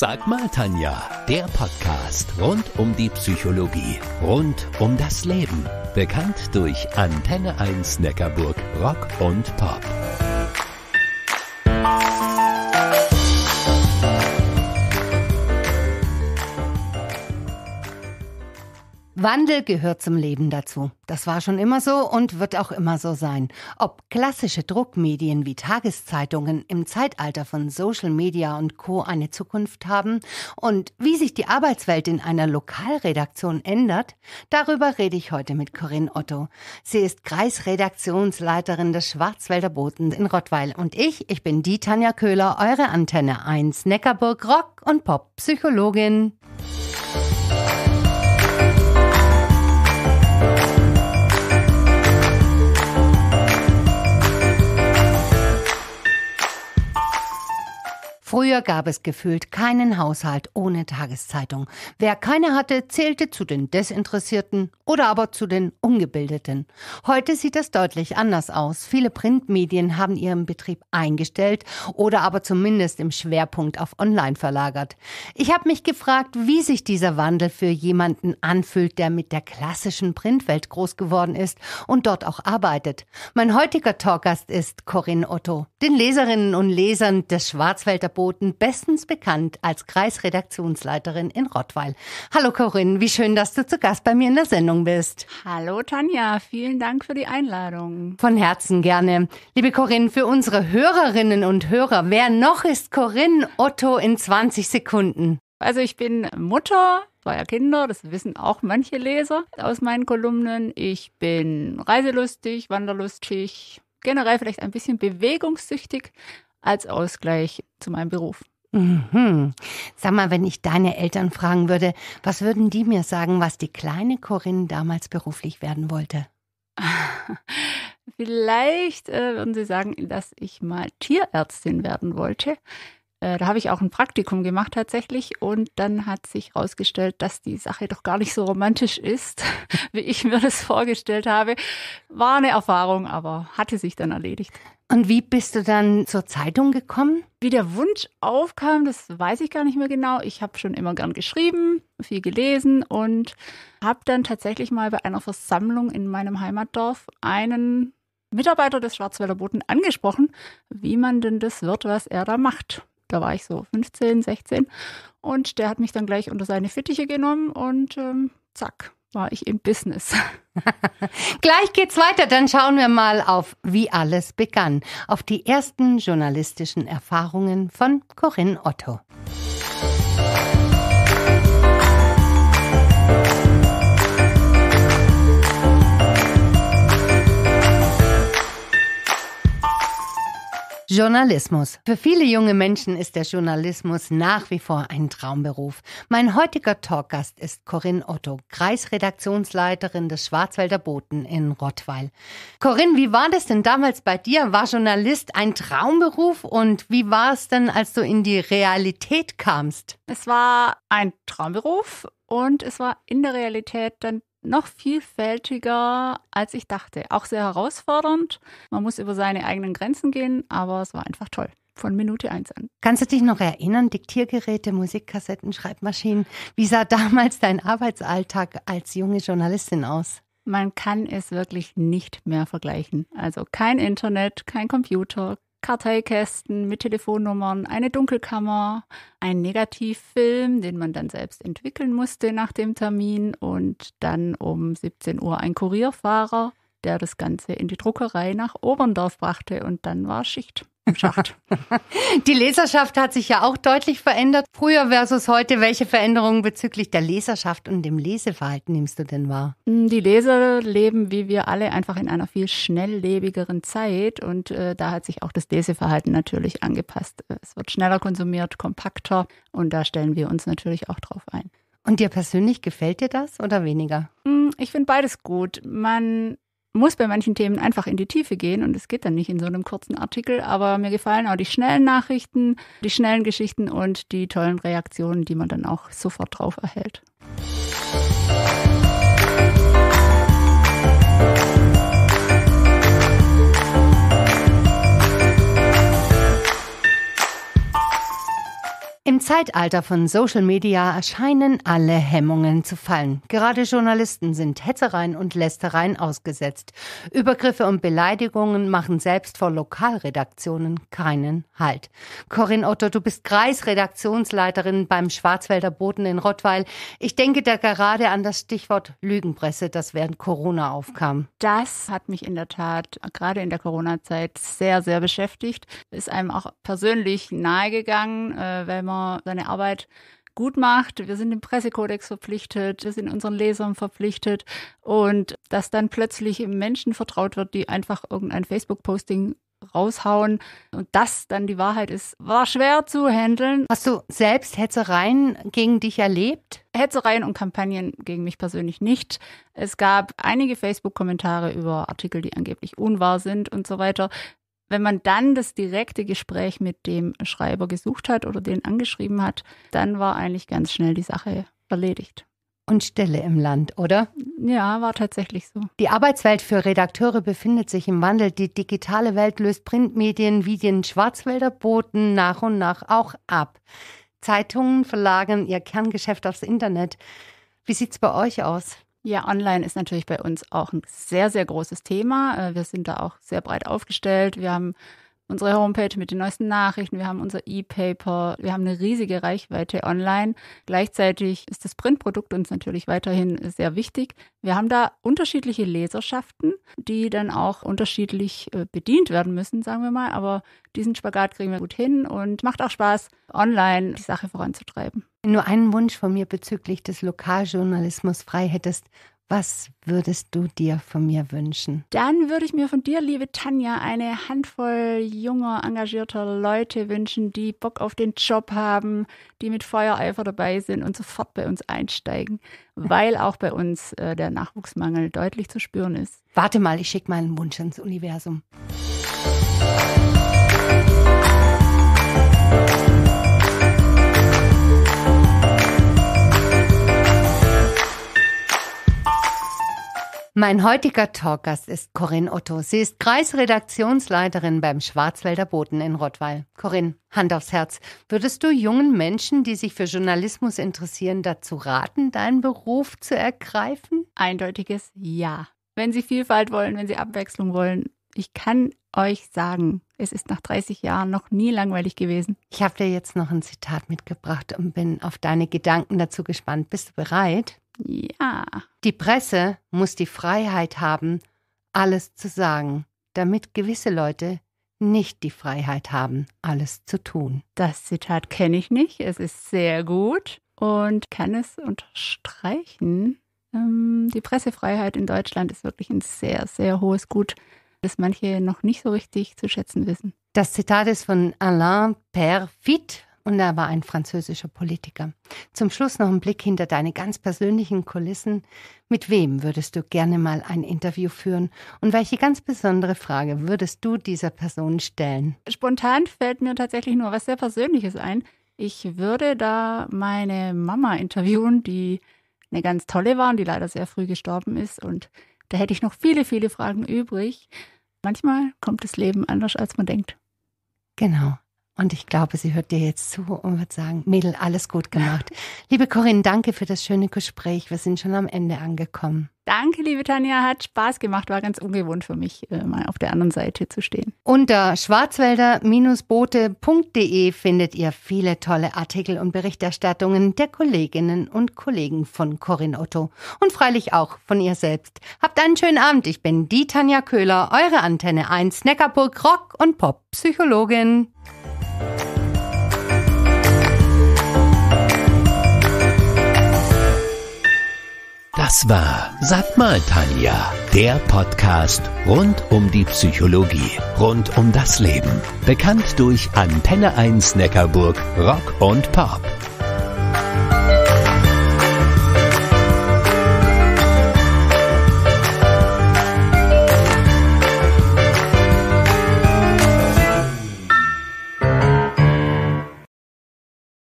Sag mal, Tanja, der Podcast rund um die Psychologie, rund um das Leben. Bekannt durch Antenne 1 Neckarburg Rock und Pop. Wandel gehört zum Leben dazu. Das war schon immer so und wird auch immer so sein. Ob klassische Druckmedien wie Tageszeitungen im Zeitalter von Social Media und Co eine Zukunft haben und wie sich die Arbeitswelt in einer Lokalredaktion ändert, darüber rede ich heute mit Corinne Otto. Sie ist Kreisredaktionsleiterin des Schwarzwälder Boten in Rottweil und ich, ich bin die Tanja Köhler, eure Antenne 1 Neckarburg Rock und Pop Psychologin. Früher gab es gefühlt keinen Haushalt ohne Tageszeitung. Wer keine hatte, zählte zu den Desinteressierten oder aber zu den Ungebildeten. Heute sieht das deutlich anders aus. Viele Printmedien haben ihren Betrieb eingestellt oder aber zumindest im Schwerpunkt auf Online verlagert. Ich habe mich gefragt, wie sich dieser Wandel für jemanden anfühlt, der mit der klassischen Printwelt groß geworden ist und dort auch arbeitet. Mein heutiger Talkgast ist Corinne Otto. Den Leserinnen und Lesern des Schwarzwälder Verboten, bestens bekannt als Kreisredaktionsleiterin in Rottweil. Hallo Corinne, wie schön, dass du zu Gast bei mir in der Sendung bist. Hallo Tanja, vielen Dank für die Einladung. Von Herzen gerne. Liebe Corinne, für unsere Hörerinnen und Hörer, wer noch ist Corinne Otto in 20 Sekunden? Also ich bin Mutter zweier Kinder, das wissen auch manche Leser aus meinen Kolumnen. Ich bin reiselustig, wanderlustig, generell vielleicht ein bisschen bewegungssüchtig, als Ausgleich zu meinem Beruf. Mhm. Sag mal, wenn ich deine Eltern fragen würde, was würden die mir sagen, was die kleine Corinne damals beruflich werden wollte? Vielleicht äh, würden sie sagen, dass ich mal Tierärztin werden wollte. Äh, da habe ich auch ein Praktikum gemacht tatsächlich und dann hat sich herausgestellt, dass die Sache doch gar nicht so romantisch ist, wie ich mir das vorgestellt habe. War eine Erfahrung, aber hatte sich dann erledigt. Und wie bist du dann zur Zeitung gekommen? Wie der Wunsch aufkam, das weiß ich gar nicht mehr genau. Ich habe schon immer gern geschrieben, viel gelesen und habe dann tatsächlich mal bei einer Versammlung in meinem Heimatdorf einen Mitarbeiter des Schwarzwälder Boten angesprochen, wie man denn das wird, was er da macht. Da war ich so 15, 16 und der hat mich dann gleich unter seine Fittiche genommen und ähm, zack, war ich im Business. Gleich geht's weiter, dann schauen wir mal auf Wie alles begann, auf die ersten journalistischen Erfahrungen von Corinne Otto. Journalismus. Für viele junge Menschen ist der Journalismus nach wie vor ein Traumberuf. Mein heutiger Talkgast ist Corinne Otto, Kreisredaktionsleiterin des Schwarzwälder Boten in Rottweil. Corinne, wie war das denn damals bei dir? War Journalist ein Traumberuf und wie war es denn, als du in die Realität kamst? Es war ein Traumberuf und es war in der Realität dann noch vielfältiger, als ich dachte. Auch sehr herausfordernd. Man muss über seine eigenen Grenzen gehen, aber es war einfach toll. Von Minute eins an. Kannst du dich noch erinnern, Diktiergeräte, Musikkassetten, Schreibmaschinen? Wie sah damals dein Arbeitsalltag als junge Journalistin aus? Man kann es wirklich nicht mehr vergleichen. Also kein Internet, kein Computer, Karteikästen mit Telefonnummern, eine Dunkelkammer, ein Negativfilm, den man dann selbst entwickeln musste nach dem Termin und dann um 17 Uhr ein Kurierfahrer, der das Ganze in die Druckerei nach Oberndorf brachte und dann war Schicht im Die Leserschaft hat sich ja auch deutlich verändert. Früher versus heute. Welche Veränderungen bezüglich der Leserschaft und dem Leseverhalten nimmst du denn wahr? Die Leser leben, wie wir alle, einfach in einer viel schnelllebigeren Zeit. Und äh, da hat sich auch das Leseverhalten natürlich angepasst. Es wird schneller konsumiert, kompakter. Und da stellen wir uns natürlich auch drauf ein. Und dir persönlich gefällt dir das oder weniger? Hm, ich finde beides gut. Man muss bei manchen Themen einfach in die Tiefe gehen und es geht dann nicht in so einem kurzen Artikel, aber mir gefallen auch die schnellen Nachrichten, die schnellen Geschichten und die tollen Reaktionen, die man dann auch sofort drauf erhält. Zeitalter von Social Media erscheinen alle Hemmungen zu fallen. Gerade Journalisten sind Hetzereien und Lästereien ausgesetzt. Übergriffe und Beleidigungen machen selbst vor Lokalredaktionen keinen Halt. Corinne Otto, du bist Kreisredaktionsleiterin beim Schwarzwälder Boten in Rottweil. Ich denke da gerade an das Stichwort Lügenpresse, das während Corona aufkam. Das hat mich in der Tat gerade in der Corona-Zeit sehr, sehr beschäftigt. Ist einem auch persönlich nahegegangen, äh, wenn man seine Arbeit gut macht. Wir sind dem Pressekodex verpflichtet, wir sind unseren Lesern verpflichtet und dass dann plötzlich Menschen vertraut wird, die einfach irgendein Facebook-Posting raushauen und das dann die Wahrheit ist, war schwer zu handeln. Hast du selbst Hetzereien gegen dich erlebt? Hetzereien und Kampagnen gegen mich persönlich nicht. Es gab einige Facebook-Kommentare über Artikel, die angeblich unwahr sind und so weiter wenn man dann das direkte Gespräch mit dem Schreiber gesucht hat oder den angeschrieben hat, dann war eigentlich ganz schnell die Sache erledigt. Und Stille im Land, oder? Ja, war tatsächlich so. Die Arbeitswelt für Redakteure befindet sich im Wandel. Die digitale Welt löst Printmedien wie den Schwarzwälder Boten nach und nach auch ab. Zeitungen verlagern ihr Kerngeschäft aufs Internet. Wie sieht's bei euch aus? Ja, online ist natürlich bei uns auch ein sehr, sehr großes Thema. Äh, wir sind da auch sehr breit aufgestellt. Wir haben unsere Homepage mit den neuesten Nachrichten, wir haben unser E-Paper, wir haben eine riesige Reichweite online. Gleichzeitig ist das Printprodukt uns natürlich weiterhin sehr wichtig. Wir haben da unterschiedliche Leserschaften, die dann auch unterschiedlich äh, bedient werden müssen, sagen wir mal. Aber diesen Spagat kriegen wir gut hin und macht auch Spaß, online die Sache voranzutreiben. Wenn du einen Wunsch von mir bezüglich des Lokaljournalismus frei hättest, was würdest du dir von mir wünschen? Dann würde ich mir von dir, liebe Tanja, eine Handvoll junger, engagierter Leute wünschen, die Bock auf den Job haben, die mit Feuereifer dabei sind und sofort bei uns einsteigen, weil auch bei uns äh, der Nachwuchsmangel deutlich zu spüren ist. Warte mal, ich schicke meinen Wunsch ins Universum. Mein heutiger Talkgast ist Corinne Otto. Sie ist Kreisredaktionsleiterin beim Schwarzwälder Boten in Rottweil. Corinne, Hand aufs Herz. Würdest du jungen Menschen, die sich für Journalismus interessieren, dazu raten, deinen Beruf zu ergreifen? Eindeutiges Ja. Wenn sie Vielfalt wollen, wenn sie Abwechslung wollen. Ich kann euch sagen, es ist nach 30 Jahren noch nie langweilig gewesen. Ich habe dir jetzt noch ein Zitat mitgebracht und bin auf deine Gedanken dazu gespannt. Bist du bereit? Ja. Die Presse muss die Freiheit haben, alles zu sagen, damit gewisse Leute nicht die Freiheit haben, alles zu tun. Das Zitat kenne ich nicht. Es ist sehr gut und kann es unterstreichen. Ähm, die Pressefreiheit in Deutschland ist wirklich ein sehr, sehr hohes Gut, das manche noch nicht so richtig zu schätzen wissen. Das Zitat ist von Alain Perfit und er war ein französischer Politiker. Zum Schluss noch ein Blick hinter deine ganz persönlichen Kulissen. Mit wem würdest du gerne mal ein Interview führen? Und welche ganz besondere Frage würdest du dieser Person stellen? Spontan fällt mir tatsächlich nur was sehr Persönliches ein. Ich würde da meine Mama interviewen, die eine ganz tolle war und die leider sehr früh gestorben ist. Und da hätte ich noch viele, viele Fragen übrig. Manchmal kommt das Leben anders, als man denkt. Genau. Und ich glaube, sie hört dir jetzt zu und wird sagen, Mädel, alles gut gemacht. liebe Corinne, danke für das schöne Gespräch. Wir sind schon am Ende angekommen. Danke, liebe Tanja. Hat Spaß gemacht. War ganz ungewohnt für mich, äh, mal auf der anderen Seite zu stehen. Unter schwarzwälder-bote.de findet ihr viele tolle Artikel und Berichterstattungen der Kolleginnen und Kollegen von Corinne Otto. Und freilich auch von ihr selbst. Habt einen schönen Abend. Ich bin die Tanja Köhler, eure Antenne 1 Neckarburg Rock und Pop Psychologin. Das war Sag mal, Tanja, der Podcast rund um die Psychologie, rund um das Leben. Bekannt durch Antenne 1 Neckarburg, Rock und Pop.